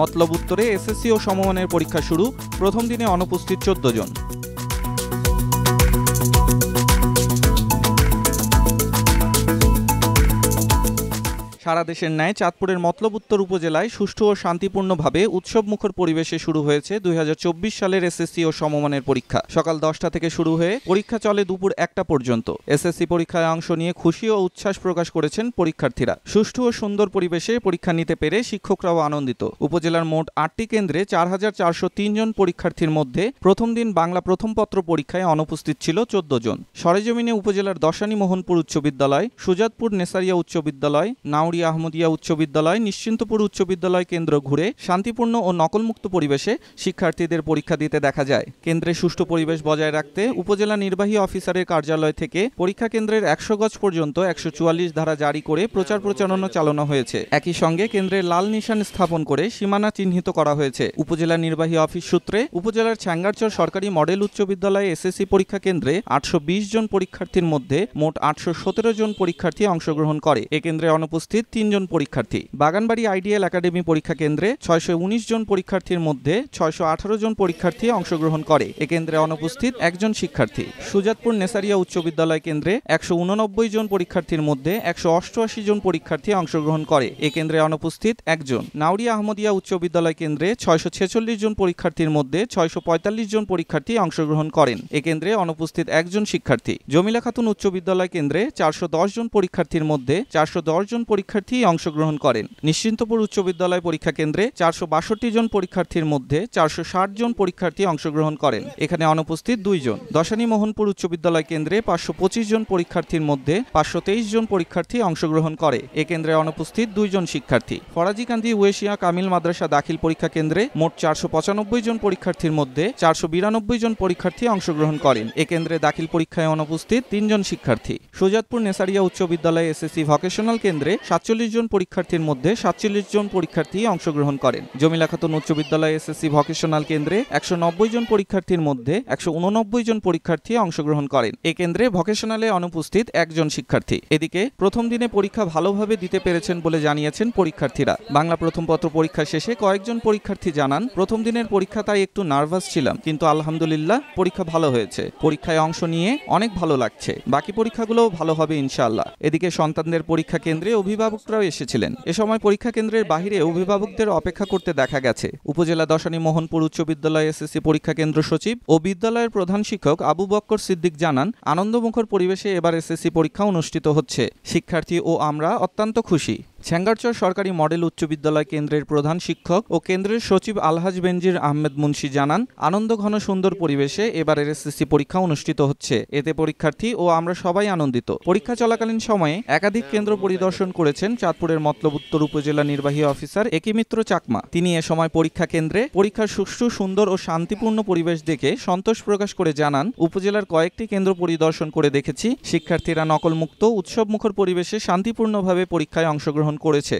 মতলব উত্তরে এসএসসি ও সমমানের পরীক্ষা শুরু প্রথম দিনে অনুপস্থিত চোদ্দ জন সারা দেশের ন্যায় চাঁদপুরের মতলব উত্তর উপজেলায় সুষ্ঠু ও শান্তিপূর্ণভাবে উৎসবমুখর পরিবেশে শুরু হয়েছে দুই সালের এসএসসি ও সমমানের পরীক্ষা সকাল দশটা থেকে শুরু হয়ে পরীক্ষা চলে দুপুর একটা পর্যন্ত এসএসসি পরীক্ষায় অংশ নিয়ে খুশি ও উচ্ছ্বাস প্রকাশ করেছেন পরীক্ষার্থীরা সুষ্ঠু ও সুন্দর পরিবেশে পরীক্ষা নিতে পেরে শিক্ষকরাও আনন্দিত উপজেলার মোট আটটি কেন্দ্রে চার হাজার চারশো জন পরীক্ষার্থীর মধ্যে প্রথম দিন বাংলা প্রথম পত্র পরীক্ষায় অনুপস্থিত ছিল চোদ্দ জন সরেজমিনে উপজেলার দশানী মোহনপুর উচ্চ বিদ্যালয় সুজাতপুর নেসারিয়া উচ্চ বিদ্যালয় নাউরি শিলিগুড়ি আহমদিয়া উচ্চ বিদ্যালয় নিশ্চিন্তপুর উচ্চ বিদ্যালয় কেন্দ্র ঘুরে শান্তিপূর্ণ ও নকলমুক্ত পরিবেশে শিক্ষার্থীদের পরীক্ষা দিতে দেখা যায় কেন্দ্রে সুষ্ঠু পরিবেশ বজায় রাখতে উপজেলা নির্বাহী অফিসারের কার্যালয় থেকে পরীক্ষা কেন্দ্রের একশো গজ পর্যন্ত একশো ধারা জারি করে প্রচার প্রচারণা চালানো হয়েছে একই সঙ্গে কেন্দ্রের লাল নিশান স্থাপন করে সীমানা চিহ্নিত করা হয়েছে উপজেলা নির্বাহী অফিস সূত্রে উপজেলার ছ্যাঙ্গারচর সরকারি মডেল উচ্চ বিদ্যালয়ে এসএসসি পরীক্ষা কেন্দ্রে আটশো জন পরীক্ষার্থীর মধ্যে মোট আটশো জন পরীক্ষার্থী অংশগ্রহণ করে এ কেন্দ্রে অনুপস্থিত তিনজন পরীক্ষার্থী বাগানবাড়ি আইডিয়াল একাডেমি পরীক্ষা কেন্দ্রে ছয়শো জন পরীক্ষার্থীর মধ্যে ছয়শো জন পরীক্ষার্থী অংশগ্রহণ করে এ কেন্দ্রে অনুপস্থিত একজন শিক্ষার্থী সুজাতপুর নেসারিয়া উচ্চ বিদ্যালয় কেন্দ্রে একশো জন পরীক্ষার্থীর মধ্যে একশো জন পরীক্ষার্থী অংশগ্রহণ করে এ কেন্দ্রে অনুপস্থিত একজন নাউরিয়া আহমদিয়া উচ্চ বিদ্যালয় কেন্দ্রে ছয়শো জন পরীক্ষার্থীর মধ্যে ছয়শো জন পরীক্ষার্থী অংশগ্রহণ করেন এ কেন্দ্রে অনুপস্থিত একজন শিক্ষার্থী জমিলা খাতুন উচ্চ বিদ্যালয় কেন্দ্রে চারশো জন পরীক্ষার্থীর মধ্যে চারশো জন পরীক্ষা পরীক্ষার্থী অংশগ্রহণ করেন নিশ্চিন্তপুর উচ্চ বিদ্যালয় পরীক্ষা কেন্দ্রে চারশো জন পরীক্ষার্থীর মধ্যে চারশো জন পরীক্ষার্থী অংশগ্রহণ করেন এখানে অনুপস্থিত দুইজন দশানী মোহনপুর উচ্চ বিদ্যালয় কেন্দ্রে পাঁচশো জন পরীক্ষার্থীর মধ্যে পাঁচশো জন পরীক্ষার্থী অংশগ্রহণ করে এ কেন্দ্রে অনুপস্থিত দুইজন শিক্ষার্থী ফরাজিকান্দি ওয়েশিয়া কামিল মাদ্রাসা দাখিল পরীক্ষা কেন্দ্রে মোট চারশো জন পরীক্ষার্থীর মধ্যে চারশো জন পরীক্ষার্থী অংশগ্রহণ করেন এ কেন্দ্রে দাখিল পরীক্ষায় অনুপস্থিত তিনজন শিক্ষার্থী সুজাতপুর নেসারিয়া উচ্চ বিদ্যালয় এসএসসি ভকেশনাল কেন্দ্রে সাত আটচল্লিশ জন পরীক্ষার্থীর মধ্যে সাতচল্লিশ জন পরীক্ষার্থী অংশগ্রহণ করেন জমিলা খাতুন উচ্চ বিদ্যালয় এসএসসি ভকেশনাল কেন্দ্রে একশো জন পরীক্ষার্থীর মধ্যে একশো জন পরীক্ষার্থী অংশগ্রহণ করেন এ কেন্দ্রে ভকেশনালে অনুপস্থিত একজন শিক্ষার্থী এদিকে প্রথম দিনে পরীক্ষা ভালোভাবে দিতে পেরেছেন বলে জানিয়েছেন পরীক্ষার্থীরা বাংলা প্রথম পত্র পরীক্ষা শেষে কয়েকজন পরীক্ষার্থী জানান প্রথম দিনের পরীক্ষা তাই একটু নার্ভাস ছিলাম কিন্তু আলহামদুলিল্লাহ পরীক্ষা ভালো হয়েছে পরীক্ষায় অংশ নিয়ে অনেক ভালো লাগছে বাকি পরীক্ষাগুলোও ভালো হবে ইনশাল্লাহ এদিকে সন্তানদের পরীক্ষা কেন্দ্রে অভিভাবক অভিভাবকরাও এসেছিলেন এ সময় পরীক্ষা কেন্দ্রের বাহিরে অভিভাবকদের অপেক্ষা করতে দেখা গেছে উপজেলা দশনী মোহনপুর উচ্চ বিদ্যালয় এসএসসি পরীক্ষা কেন্দ্র সচিব ও বিদ্যালয়ের প্রধান শিক্ষক আবু বক্কর সিদ্দিক জানান আনন্দমুখর পরিবেশে এবার এসএসসি পরীক্ষা অনুষ্ঠিত হচ্ছে শিক্ষার্থী ও আমরা অত্যন্ত খুশি স্যাঙ্গারচর সরকারি মডেল উচ্চ বিদ্যালয় কেন্দ্রের প্রধান শিক্ষক ও কেন্দ্রের সচিব আলহাজ বেনজির আহমেদ মুন্সি জানান আনন্দ ঘন সুন্দর পরিবেশে এবার এসএসসি পরীক্ষা অনুষ্ঠিত হচ্ছে এতে পরীক্ষার্থী ও আমরা সবাই আনন্দিত পরীক্ষা চলাকালীন সময়ে একাধিক কেন্দ্র পরিদর্শন করেছেন চাঁদপুরের মতলব উত্তর উপজেলা নির্বাহী অফিসার একি চাকমা তিনি এ সময় পরীক্ষা কেন্দ্রে পরীক্ষার সুষ্ঠু সুন্দর ও শান্তিপূর্ণ পরিবেশ দেখে সন্তোষ প্রকাশ করে জানান উপজেলার কয়েকটি কেন্দ্র পরিদর্শন করে দেখেছি শিক্ষার্থীরা নকলমুক্ত উৎসবমুখর পরিবেশে শান্তিপূর্ণভাবে পরীক্ষায় অংশগ্রহণ করেছে